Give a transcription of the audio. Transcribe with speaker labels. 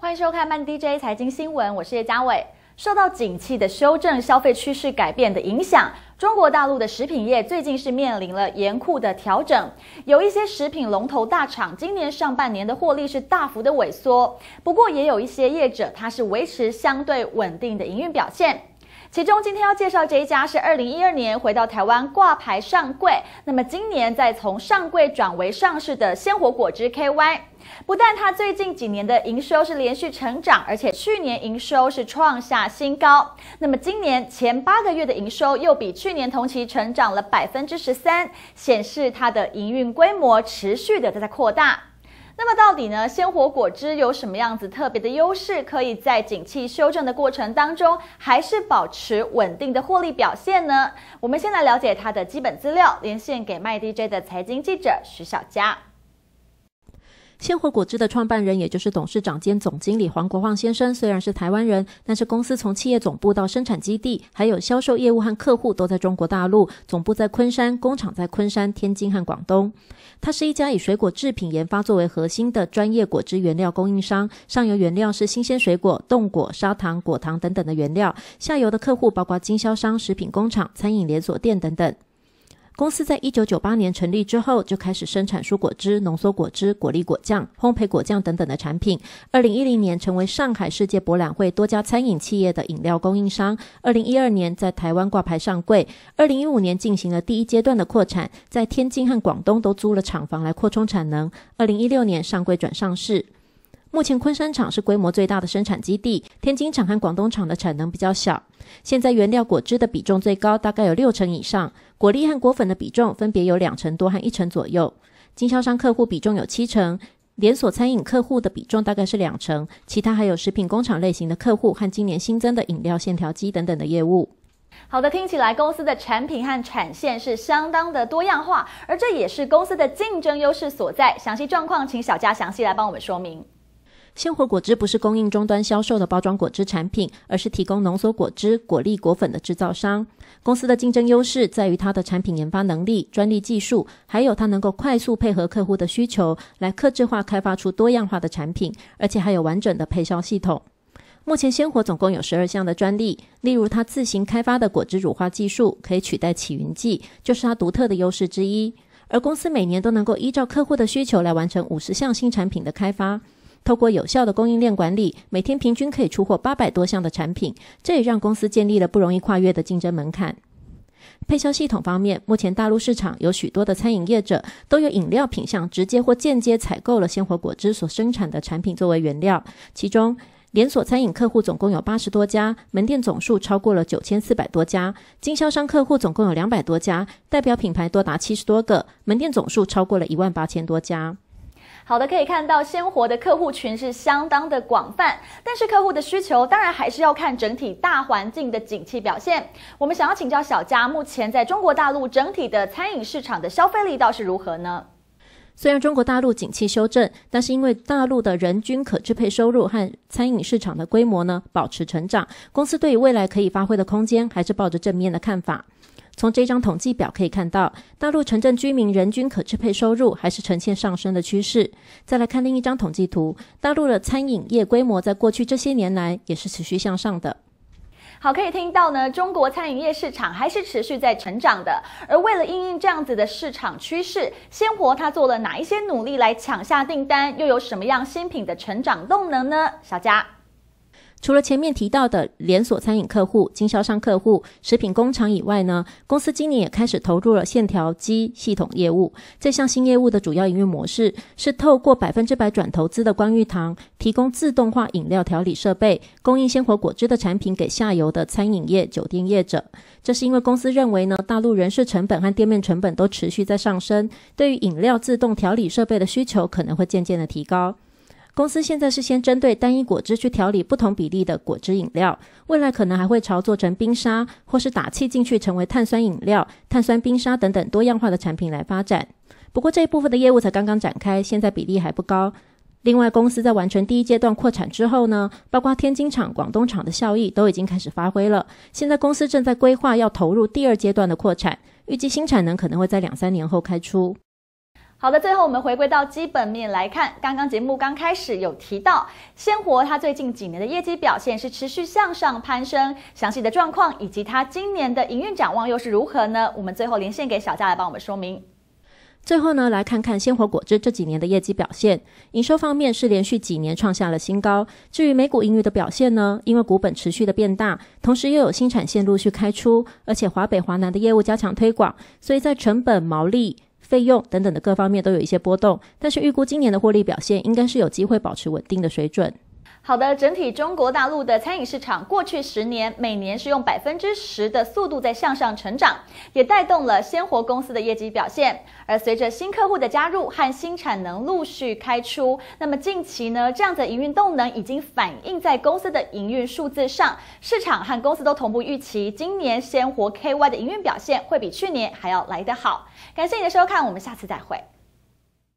Speaker 1: 欢迎收看慢 DJ 财经新闻，我是叶嘉伟。受到景气的修正、消费趋势改变的影响，中国大陆的食品业最近是面临了严酷的调整。有一些食品龙头大厂今年上半年的获利是大幅的萎缩，不过也有一些业者，它是维持相对稳定的营运表现。其中，今天要介绍这一家是二零一二年回到台湾挂牌上柜，那么今年再从上柜转为上市的鲜活果汁 KY，不但它最近几年的营收是连续成长，而且去年营收是创下新高，那么今年前八个月的营收又比去年同期成长了百分之十三，显示它的营运规模持续的在扩大。那么到底呢？鲜活果汁有什么样子特别的优势，可以在景气修正的过程当中，还是保持稳定的获利表现呢？我们先来了解它的基本资料。连线给麦 DJ 的财经记者徐小佳。
Speaker 2: 鲜活果汁的创办人，也就是董事长兼总经理黄国旺先生，虽然是台湾人，但是公司从企业总部到生产基地，还有销售业务和客户都在中国大陆，总部在昆山，工厂在昆山、天津和广东。它是一家以水果制品研发作为核心的专业果汁原料供应商，上游原料是新鲜水果、冻果、砂糖、果糖等等的原料，下游的客户包括经销商、食品工厂、餐饮连锁店等等。公司在一九九八年成立之后，就开始生产蔬果汁、浓缩果汁、果粒果酱、烘焙果酱等等的产品。二零一零年成为上海世界博览会多家餐饮企业的饮料供应商。二零一二年在台湾挂牌上柜。二零一五年进行了第一阶段的扩产，在天津和广东都租了厂房来扩充产能。二零一六年上柜转上市。目前昆山厂是规模最大的生产基地，天津厂和广东厂的产能比较小。现在原料果汁的比重最高，大概有六成以上；果粒和果粉的比重分别有两成多和一成左右。经销商客户比重有七成，连锁餐饮客户的比重大概是两成，其他还有食品工厂类型的客户和今年新增的饮料线条机等等的业务。
Speaker 1: 好的，听起来公司的产品和产线是相当的多样化，而这也是公司的竞争优势所在。详细状况，请小佳详细来帮我们说明。
Speaker 2: 鲜活果汁不是供应终端销售的包装果汁产品，而是提供浓缩果汁、果粒、果粉的制造商。公司的竞争优势在于它的产品研发能力、专利技术，还有它能够快速配合客户的需求来克制化开发出多样化的产品，而且还有完整的配销系统。目前鲜活总共有十二项的专利，例如它自行开发的果汁乳化技术可以取代起云剂，就是它独特的优势之一。而公司每年都能够依照客户的需求来完成五十项新产品的开发。透过有效的供应链管理，每天平均可以出货八百多项的产品，这也让公司建立了不容易跨越的竞争门槛。配销系统方面，目前大陆市场有许多的餐饮业者都有饮料品项，直接或间接采购了鲜活果汁所生产的产品作为原料。其中，连锁餐饮客户总共有八十多家，门店总数超过了九千四百多家；经销商客户总共有两百多家，代表品牌多达七十多个，门店总数超过了一万八千多家。
Speaker 1: 好的，可以看到鲜活的客户群是相当的广泛，但是客户的需求当然还是要看整体大环境的景气表现。我们想要请教小佳，目前在中国大陆整体的餐饮市场的消费力道是如何
Speaker 2: 呢？虽然中国大陆景气修正，但是因为大陆的人均可支配收入和餐饮市场的规模呢保持成长，公司对于未来可以发挥的空间还是抱着正面的看法。从这张统计表可以看到，大陆城镇居民人均可支配收入还是呈现上升的趋势。再来看另一张统计图，大陆的餐饮业规模在过去这些年来也是持续向上的。
Speaker 1: 好，可以听到呢，中国餐饮业市场还是持续在成长的。而为了应应这样子的市场趋势，鲜活它做了哪一些努力来抢下订单？又有什么样新品的成长动能呢？小佳。
Speaker 2: 除了前面提到的连锁餐饮客户、经销商客户、食品工厂以外呢，公司今年也开始投入了线条机系统业务。这项新业务的主要营运模式是透过百分之百转投资的光玉堂，提供自动化饮料调理设备、供应鲜活果汁的产品给下游的餐饮业、酒店业者。这是因为公司认为呢，大陆人事成本和店面成本都持续在上升，对于饮料自动调理设备的需求可能会渐渐的提高。公司现在是先针对单一果汁去调理不同比例的果汁饮料，未来可能还会朝做成冰沙或是打气进去成为碳酸饮料、碳酸冰沙等等多样化的产品来发展。不过这一部分的业务才刚刚展开，现在比例还不高。另外，公司在完成第一阶段扩产之后呢，包括天津厂、广东厂的效益都已经开始发挥了。现在公司正在规划要投入第二阶段的扩产，预计新产能可能会在两三年后开出。
Speaker 1: 好的，最后我们回归到基本面来看。刚刚节目刚开始有提到鲜活，它最近几年的业绩表现是持续向上攀升。详细的状况以及它今年的营运展望又是如何呢？我们最后连线给小佳来帮我们说明。
Speaker 2: 最后呢，来看看鲜活果汁这几年的业绩表现。营收方面是连续几年创下了新高。至于每股盈余的表现呢？因为股本持续的变大，同时又有新产线陆续开出，而且华北、华南的业务加强推广，所以在成本毛利。费用等等的各方面都有一些波动，但是预估今年的获利表现应该是有机会保持稳定的水准。
Speaker 1: 好的，整体中国大陆的餐饮市场过去十年每年是用百分之十的速度在向上成长，也带动了鲜活公司的业绩表现。而随着新客户的加入和新产能陆续开出，那么近期呢，这样的营运动能已经反映在公司的营运数字上。市场和公司都同步预期，今年鲜活 KY 的营运表现会比去年还要来得好。感谢你的收看，我们下次再会。